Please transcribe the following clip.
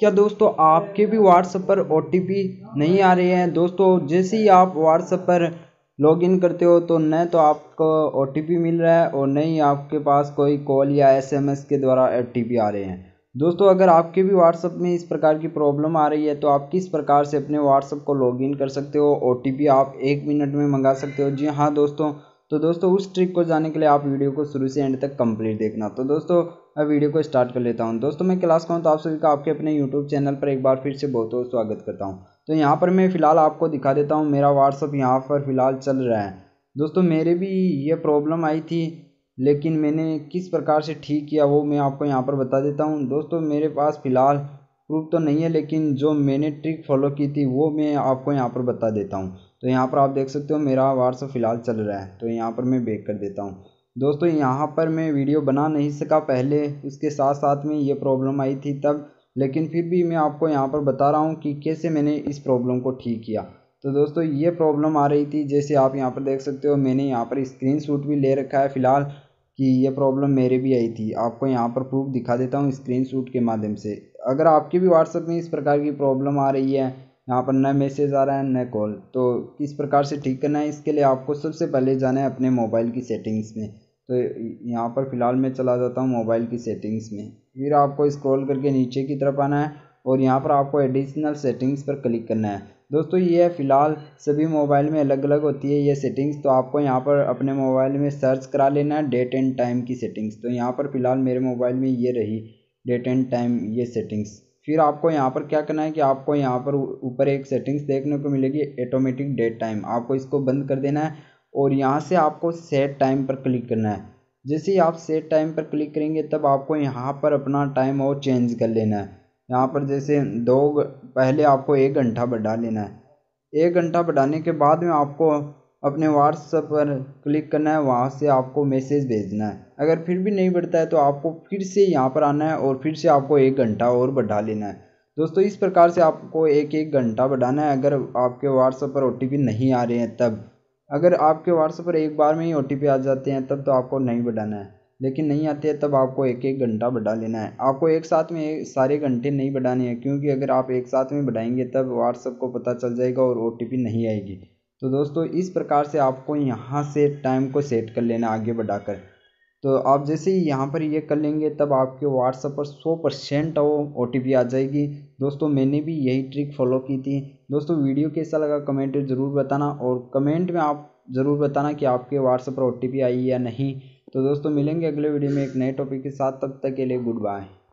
क्या दोस्तों आपके भी व्हाट्सएप पर ओ नहीं आ रही है दोस्तों जैसे ही आप व्हाट्सएप पर लॉगिन करते हो तो न तो आपको ओ मिल रहा है और न ही आपके पास कोई कॉल या एसएमएस के द्वारा ओ आ रहे हैं दोस्तों अगर आपके भी व्हाट्सएप में इस प्रकार की प्रॉब्लम आ रही है तो आप किस प्रकार से अपने व्हाट्सएप को लॉगिन कर सकते हो ओ आप एक मिनट में मंगा सकते हो जी हाँ दोस्तों तो दोस्तों उस ट्रिक को जाने के लिए आप वीडियो को शुरू से एंड तक कंप्लीट देखना तो दोस्तों मैं वीडियो को स्टार्ट कर लेता हूँ दोस्तों मैं क्लास का हूँ तो आप सभी का आपके अपने यूट्यूब चैनल पर एक बार फिर से बहुत बहुत स्वागत करता हूँ तो यहाँ पर मैं फ़िलहाल आपको दिखा देता हूँ मेरा व्हाट्सअप यहाँ पर फ़िलहाल चल रहा है दोस्तों मेरे भी ये प्रॉब्लम आई थी लेकिन मैंने किस प्रकार से ठीक किया वो मैं आपको यहाँ पर बता देता हूँ दोस्तों मेरे पास फ़िलहाल प्रूफ तो नहीं है लेकिन जो मैंने ट्रिक फॉलो की थी वो मैं आपको यहाँ पर बता देता हूँ तो यहाँ पर आप देख सकते हो मेरा व्हाट्सअप फ़िलहाल चल रहा है तो यहाँ पर मैं बेक कर देता हूँ दोस्तों यहाँ पर मैं वीडियो बना नहीं सका पहले उसके साथ साथ में ये प्रॉब्लम आई थी तब लेकिन फिर भी मैं आपको यहाँ पर बता रहा हूँ कि कैसे मैंने इस प्रॉब्लम को ठीक किया तो दोस्तों ये प्रॉब्लम आ रही थी जैसे आप यहाँ पर देख सकते हो मैंने यहाँ पर स्क्रीन भी ले रखा है फ़िलहाल कि ये प्रॉब्लम मेरे भी आई थी आपको यहाँ पर प्रूफ दिखा देता हूँ स्क्रीन के माध्यम से अगर आपके भी व्हाट्सएप में इस प्रकार की प्रॉब्लम आ रही है यहाँ पर न मैसेज आ रहा है न कॉल तो किस प्रकार से ठीक करना है इसके लिए आपको सबसे पहले जाना है अपने मोबाइल की सेटिंग्स में तो यहाँ पर फ़िलहाल मैं चला जाता हूँ मोबाइल की सेटिंग्स में फिर आपको स्क्रॉल करके नीचे की तरफ आना है और यहाँ पर आपको एडिशनल सेटिंग्स पर क्लिक करना है दोस्तों ये फ़िलहाल सभी मोबाइल में अलग अलग होती है ये सेटिंग्स तो आपको यहाँ पर अपने मोबाइल में सर्च करा लेना है डेट एंड टाइम की सेटिंग्स तो यहाँ पर फ़िलहाल मेरे मोबाइल में ये रही डेट एंड टाइम ये सेटिंग्स फिर आपको यहाँ पर क्या करना है कि आपको यहाँ पर ऊपर एक सेटिंग्स देखने को मिलेगी ऑटोमेटिक डेट टाइम आपको इसको बंद कर देना है और यहाँ से आपको सेट टाइम पर क्लिक करना है जैसे ही आप सेट टाइम पर क्लिक करेंगे तब आपको यहाँ पर अपना टाइम और चेंज कर लेना है यहाँ पर जैसे दो पहले आपको एक घंटा बढ़ा लेना है एक घंटा बढ़ाने के बाद में आपको अपने व्हाट्सएप पर क्लिक करना है वहाँ से आपको मैसेज भेजना है अगर फिर भी नहीं बढ़ता है तो आपको फिर से यहाँ पर आना है और फिर से आपको एक घंटा और बढ़ा लेना है दोस्तों इस प्रकार से आपको एक एक घंटा बढ़ाना है अगर आपके व्हाट्सएप पर ओ नहीं आ रहे हैं तब अगर आपके व्हाट्सएप पर एक बार में ही ओ आ जाते हैं तब तो आपको नहीं बढ़ाना है लेकिन नहीं आते हैं तब आपको एक एक घंटा बढ़ा लेना है आपको एक साथ में एक सारे घंटे नहीं बढ़ाने हैं क्योंकि अगर आप एक साथ में बढ़ाएंगे तब व्हाट्सएप को पता चल जाएगा और ओ नहीं आएगी तो दोस्तों इस प्रकार से आपको यहाँ से टाइम को सेट कर लेना आगे बढ़ाकर तो आप जैसे ही यहाँ पर ये कर लेंगे तब आपके व्हाट्सएप पर सौ परसेंट वो ओ आ जाएगी दोस्तों मैंने भी यही ट्रिक फॉलो की थी दोस्तों वीडियो कैसा लगा कमेंट ज़रूर बताना और कमेंट में आप ज़रूर बताना कि आपके व्हाट्सएप पर ओ आई या नहीं तो दोस्तों मिलेंगे अगले वीडियो में एक नए टॉपिक के साथ तब तक के लिए गुड बाय